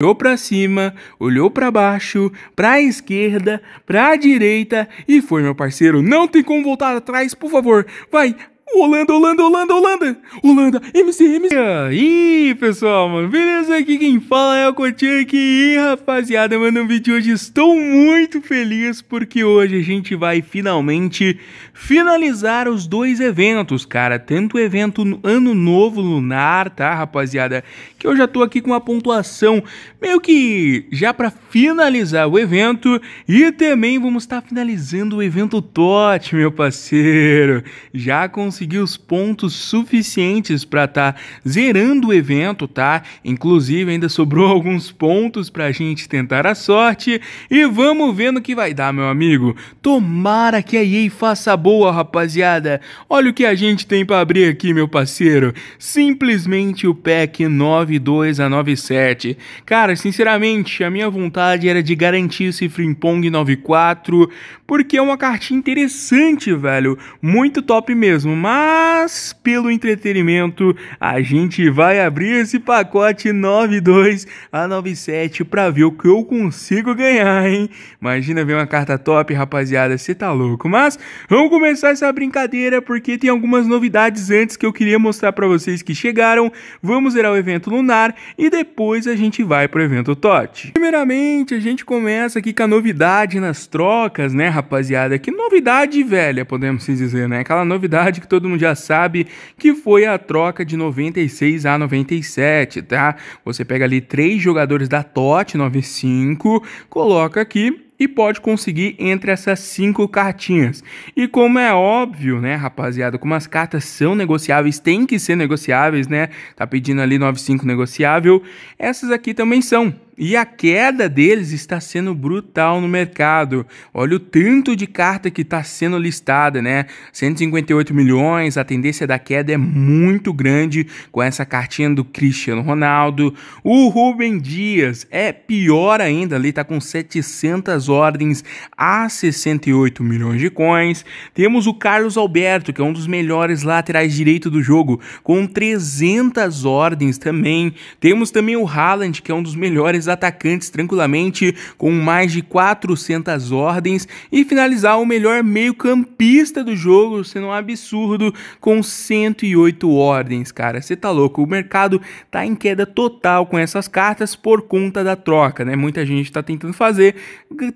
olhou para cima, olhou para baixo, para a esquerda, para a direita e foi, meu parceiro. Não tem como voltar atrás, por favor. Vai, Holanda, Holanda, Holanda, Holanda! Holanda, MC, MC! E aí, pessoal, mano, beleza? Aqui quem fala é o aqui. e, rapaziada, mano, no vídeo hoje estou muito feliz porque hoje a gente vai finalmente finalizar os dois eventos, cara. Tanto o evento Ano Novo Lunar, tá, rapaziada? Que eu já tô aqui com uma pontuação meio que já pra finalizar o evento e também vamos estar tá finalizando o evento TOT, meu parceiro. Já com conseguir os pontos suficientes para estar tá zerando o evento, tá? Inclusive ainda sobrou alguns pontos para a gente tentar a sorte e vamos ver no que vai dar, meu amigo. Tomara que a EA faça boa, rapaziada. Olha o que a gente tem para abrir aqui, meu parceiro. Simplesmente o pack 92 a 97. Cara, sinceramente, a minha vontade era de garantir esse Frimpong 94 porque é uma cartinha interessante, velho. Muito top mesmo, mas mas pelo entretenimento a gente vai abrir esse pacote 92 a 97 para ver o que eu consigo ganhar, hein? Imagina ver uma carta top, rapaziada, você tá louco. Mas vamos começar essa brincadeira porque tem algumas novidades antes que eu queria mostrar para vocês que chegaram. Vamos ver o evento lunar e depois a gente vai pro evento TOT. Primeiramente, a gente começa aqui com a novidade nas trocas, né, rapaziada? Que novidade velha, podemos dizer, né? Aquela novidade que todo mundo já sabe sabe que foi a troca de 96 a 97, tá? Você pega ali três jogadores da TOT 95, coloca aqui e pode conseguir entre essas cinco cartinhas. E como é óbvio, né, rapaziada, como as cartas são negociáveis, tem que ser negociáveis, né? Tá pedindo ali 95 negociável, essas aqui também são. E a queda deles está sendo brutal no mercado. Olha o tanto de carta que está sendo listada, né? 158 milhões, a tendência da queda é muito grande com essa cartinha do Cristiano Ronaldo. O Rubem Dias é pior ainda, ali está com 700 ordens a 68 milhões de coins. Temos o Carlos Alberto, que é um dos melhores laterais direito do jogo, com 300 ordens também. Temos também o Haaland, que é um dos melhores atacantes tranquilamente, com mais de 400 ordens, e finalizar o melhor meio-campista do jogo, sendo um absurdo, com 108 ordens, cara. Você tá louco? O mercado tá em queda total com essas cartas por conta da troca, né? Muita gente tá tentando fazer,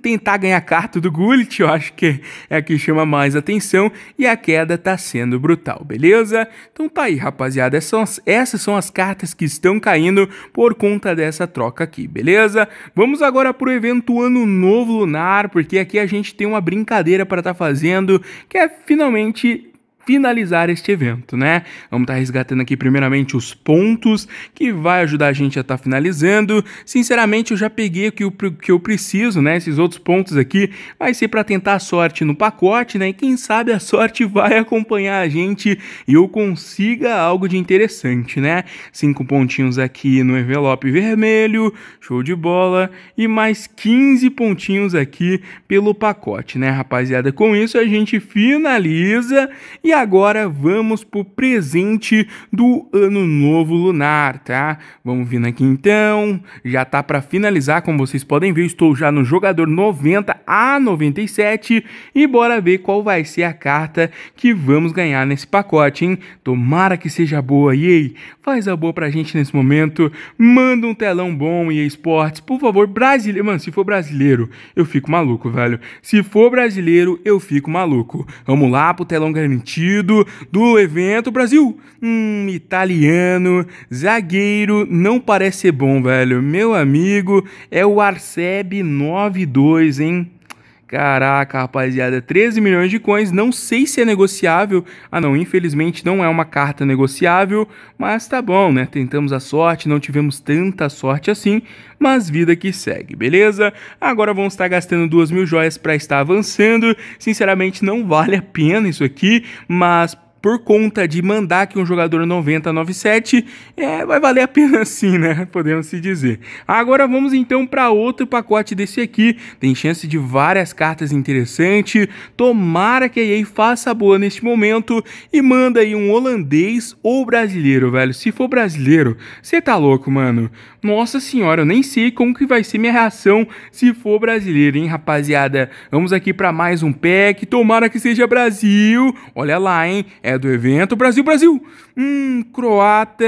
tentar ganhar carta do Gullit, eu acho que é a que chama mais atenção, e a queda tá sendo brutal, beleza? Então tá aí, rapaziada. Essas, essas são as cartas que estão caindo por conta dessa troca aqui, beleza? beleza? Vamos agora pro evento Ano Novo Lunar, porque aqui a gente tem uma brincadeira para estar tá fazendo, que é finalmente finalizar este evento, né? Vamos estar tá resgatando aqui primeiramente os pontos que vai ajudar a gente a estar tá finalizando. Sinceramente, eu já peguei o que eu, que eu preciso, né? Esses outros pontos aqui vai ser para tentar a sorte no pacote, né? E quem sabe a sorte vai acompanhar a gente e eu consiga algo de interessante, né? Cinco pontinhos aqui no envelope vermelho, show de bola, e mais 15 pontinhos aqui pelo pacote, né, rapaziada? Com isso a gente finaliza e e agora vamos pro presente do ano novo lunar, tá? Vamos vindo aqui então. Já tá para finalizar, como vocês podem ver, estou já no jogador 90 a 97 e bora ver qual vai ser a carta que vamos ganhar nesse pacote, hein? Tomara que seja boa, EA. Faz a boa pra gente nesse momento. Manda um telão bom, EA Sports. Por favor, brasileiro. Mano, se for brasileiro, eu fico maluco, velho. Se for brasileiro, eu fico maluco. Vamos lá pro telão garantido demitido do evento. Brasil, hum, italiano, zagueiro, não parece ser bom, velho. Meu amigo, é o Arceb 92, hein? Caraca, rapaziada, 13 milhões de coins, não sei se é negociável. Ah não, infelizmente não é uma carta negociável, mas tá bom, né? Tentamos a sorte, não tivemos tanta sorte assim, mas vida que segue, beleza? Agora vamos estar gastando 2 mil joias para estar avançando. Sinceramente, não vale a pena isso aqui, mas por conta de mandar que um jogador 9097 é, vai valer a pena sim, né? Podemos se dizer. Agora vamos então para outro pacote desse aqui. Tem chance de várias cartas interessantes. Tomara que a EA faça boa neste momento e manda aí um holandês ou brasileiro, velho. Se for brasileiro, você tá louco, mano. Nossa senhora, eu nem sei como que vai ser minha reação se for brasileiro, hein, rapaziada. Vamos aqui para mais um pack. Tomara que seja Brasil. Olha lá, hein? É é do evento Brasil Brasil. Um croata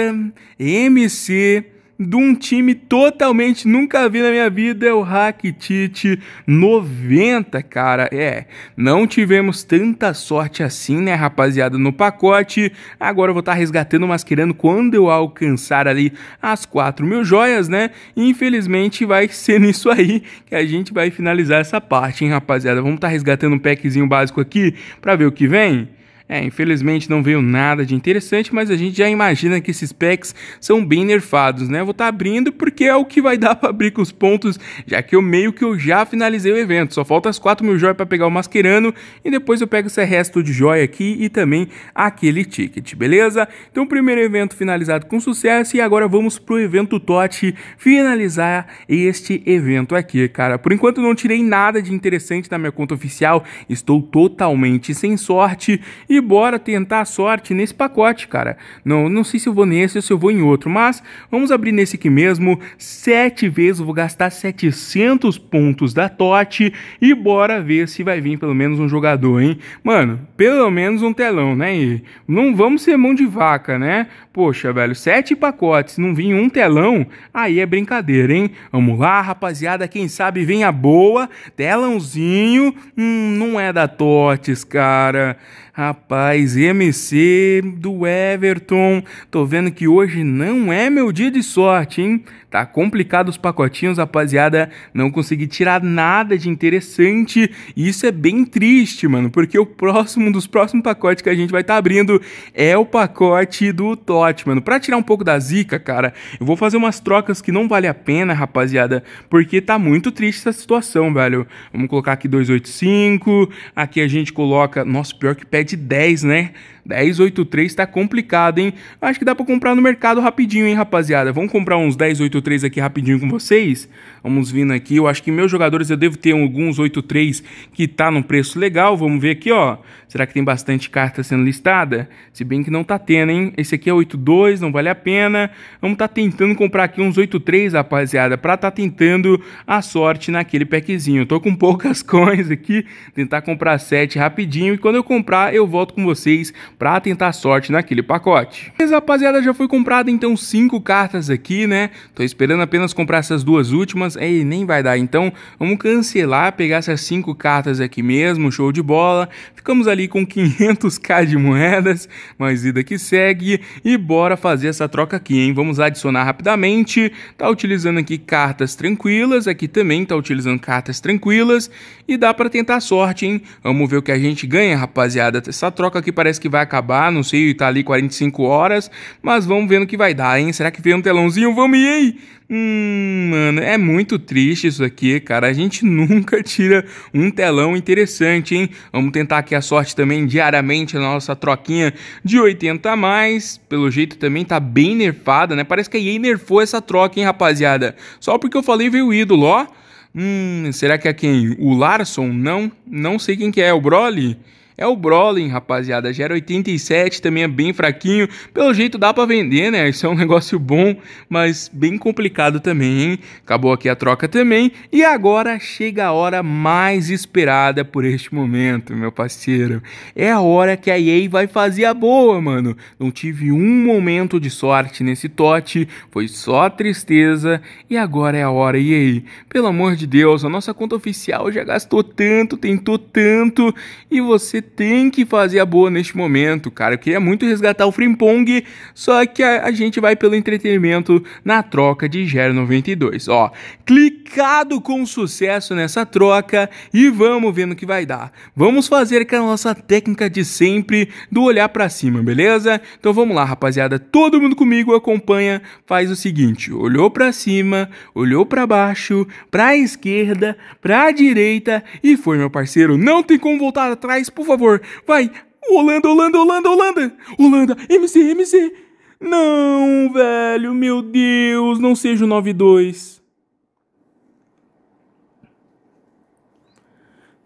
MC de um time totalmente nunca vi na minha vida, é o Rakitic 90, cara. É, não tivemos tanta sorte assim, né, rapaziada, no pacote. Agora eu vou estar tá resgatando, querendo quando eu alcançar ali as 4 mil joias, né? Infelizmente vai ser nisso aí que a gente vai finalizar essa parte, hein, rapaziada. Vamos estar tá resgatando um packzinho básico aqui para ver o que vem. É, infelizmente não veio nada de interessante, mas a gente já imagina que esses packs são bem nerfados, né? Vou estar tá abrindo porque é o que vai dar para abrir com os pontos, já que eu meio que eu já finalizei o evento. Só falta as 4 mil joias para pegar o Mascherano e depois eu pego esse resto de joia aqui e também aquele ticket, beleza? Então, primeiro evento finalizado com sucesso e agora vamos pro evento TOT finalizar este evento aqui, cara. Por enquanto não tirei nada de interessante na minha conta oficial, estou totalmente sem sorte e e bora tentar a sorte nesse pacote, cara. Não, não sei se eu vou nesse ou se eu vou em outro, mas vamos abrir nesse aqui mesmo. Sete vezes eu vou gastar 700 pontos da TOT e bora ver se vai vir pelo menos um jogador, hein? Mano, pelo menos um telão, né? E não vamos ser mão de vaca, né? Poxa, velho, sete pacotes, não vir um telão, aí é brincadeira, hein? Vamos lá, rapaziada, quem sabe vem a boa, telãozinho, hum, não é da Totes, cara. Rapaz, Rapaz, MC do Everton, tô vendo que hoje não é meu dia de sorte, hein? Tá complicado os pacotinhos, rapaziada. Não consegui tirar nada de interessante. E isso é bem triste, mano, porque o próximo dos próximos pacotes que a gente vai estar tá abrindo é o pacote do Totti, mano. Pra tirar um pouco da zica, cara, eu vou fazer umas trocas que não vale a pena, rapaziada, porque tá muito triste essa situação, velho. Vamos colocar aqui 285, aqui a gente coloca. Nossa, pior que pede 10 10, né? 1083 está complicado, hein? Acho que dá para comprar no mercado rapidinho, hein, rapaziada? Vamos comprar uns 1083 aqui rapidinho com vocês? Vamos vindo aqui. Eu acho que meus jogadores eu devo ter alguns 83 que tá num preço legal. Vamos ver aqui, ó. Será que tem bastante carta sendo listada? Se bem que não tá tendo, hein? Esse aqui é 82, não vale a pena. Vamos tá tentando comprar aqui uns 83, rapaziada, para tá tentando a sorte naquele packzinho. tô com poucas coins aqui, tentar comprar 7 rapidinho e quando eu comprar eu volto com vocês para tentar tá sorte naquele pacote. Beleza, rapaziada, já foi comprado então cinco cartas aqui, né? Tô esperando apenas comprar essas duas últimas, aí é, nem vai dar. Então vamos cancelar, pegar essas cinco cartas aqui mesmo, show de bola. Ficamos ali com 500k de moedas, mas vida que segue. E bora fazer essa troca aqui, hein? Vamos adicionar rapidamente. Tá utilizando aqui cartas tranquilas, aqui também tá utilizando cartas tranquilas. E dá para tentar sorte, hein? Vamos ver o que a gente ganha, rapaziada. Essa troca aqui parece que vai acabar acabar, não sei, tá ali 45 horas, mas vamos vendo que vai dar, hein? Será que vem um telãozinho? Vamos e aí? Hum, mano, é muito triste isso aqui, cara. A gente nunca tira um telão interessante, hein? Vamos tentar aqui a sorte também diariamente na nossa troquinha de 80 a mais. Pelo jeito também tá bem nerfada, né? Parece que a EA nerfou essa troca, hein, rapaziada? Só porque eu falei veio o ídolo, ó. Hum, será que é quem? O Larson? Não, não sei quem que é, é o Broly? É o Brolin, rapaziada. Gera 87, também é bem fraquinho. Pelo jeito dá para vender, né? Isso é um negócio bom, mas bem complicado também, hein? Acabou aqui a troca também. E agora chega a hora mais esperada por este momento, meu parceiro. É a hora que a EA vai fazer a boa, mano. Não tive um momento de sorte nesse tote, foi só tristeza. E agora é a hora, EA. Pelo amor de Deus, a nossa conta oficial já gastou tanto, tentou tanto, e você tem que fazer a boa neste momento, cara. Eu queria muito resgatar o Frimpong, só que a, a gente vai pelo entretenimento na troca de Gero 92. Ó, clicado com sucesso nessa troca e vamos vendo o que vai dar. Vamos fazer aquela nossa técnica de sempre do olhar para cima, beleza? Então vamos lá, rapaziada. Todo mundo comigo acompanha, faz o seguinte: olhou para cima, olhou para baixo, para esquerda, para direita e foi, meu parceiro. Não tem como voltar atrás, por favor favor. Vai. Holanda, Holanda, Holanda, Holanda. Holanda, MC, MC. Não, velho, meu Deus, não seja o 9-2.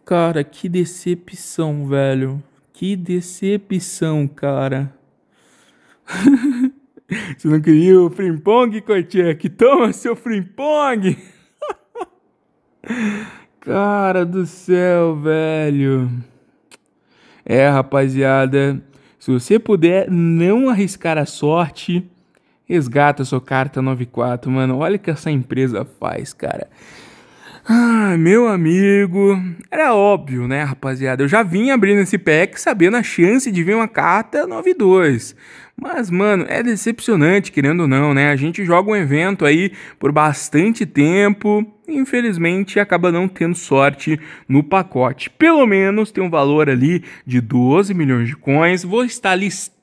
Cara, que decepção, velho. Que decepção, cara. Você não queria o Frimpong, Kotiek? Toma seu Frimpong! Cara do céu, velho. É, rapaziada, se você puder não arriscar a sorte, resgata sua carta 94, mano. Olha o que essa empresa faz, cara. Ah, meu amigo, era óbvio, né, rapaziada? Eu já vinha abrindo esse pack sabendo a chance de vir uma carta 9-2. Mas, mano, é decepcionante, querendo ou não, né? A gente joga um evento aí por bastante tempo e, infelizmente, acaba não tendo sorte no pacote. Pelo menos tem um valor ali de 12 milhões de coins. Vou estar listando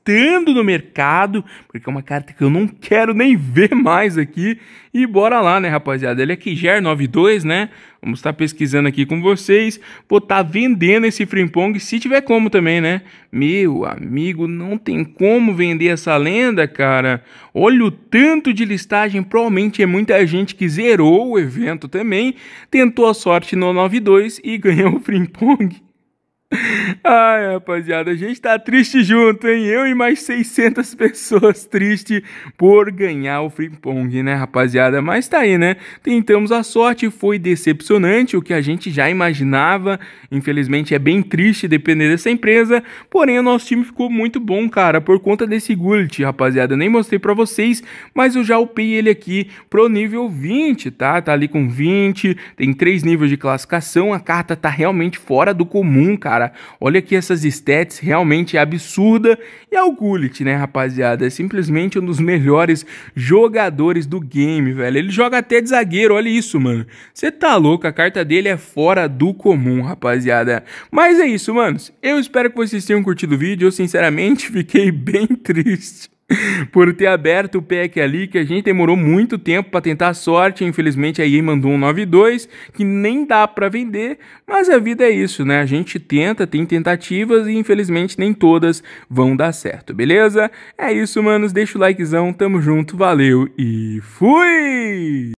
no mercado, porque é uma carta que eu não quero nem ver mais aqui. E bora lá, né, rapaziada? Ele é Kiger 92, né? Vamos estar tá pesquisando aqui com vocês. Pô, tá vendendo esse Frimpong, se tiver como também, né? Meu amigo, não tem como vender essa lenda, cara. Olha o tanto de listagem. Provavelmente é muita gente que zerou o evento também. Tentou a sorte no 92 e ganhou o Frimpong. Ai, rapaziada, a gente tá triste junto, hein? Eu e mais 600 pessoas tristes por ganhar o Free Pong, né, rapaziada? Mas tá aí, né? Tentamos a sorte, foi decepcionante, o que a gente já imaginava. Infelizmente é bem triste depender dessa empresa, porém o nosso time ficou muito bom, cara, por conta desse Gullit, rapaziada. Eu nem mostrei pra vocês, mas eu já upei ele aqui pro nível 20, tá? Tá ali com 20, tem três níveis de classificação, a carta tá realmente fora do comum, cara cara. Olha aqui essas stats, realmente é absurda. E é o Gullit, né, rapaziada? É simplesmente um dos melhores jogadores do game, velho. Ele joga até de zagueiro, olha isso, mano. Você tá louco, a carta dele é fora do comum, rapaziada. Mas é isso, manos. Eu espero que vocês tenham curtido o vídeo. Eu, sinceramente, fiquei bem triste. por ter aberto o pack ali, que a gente demorou muito tempo para tentar a sorte. Infelizmente, a EA mandou um 9.2, que nem dá para vender, mas a vida é isso, né? A gente tenta, tem tentativas e infelizmente nem todas vão dar certo, beleza? É isso, manos. Deixa o likezão, tamo junto, valeu e fui!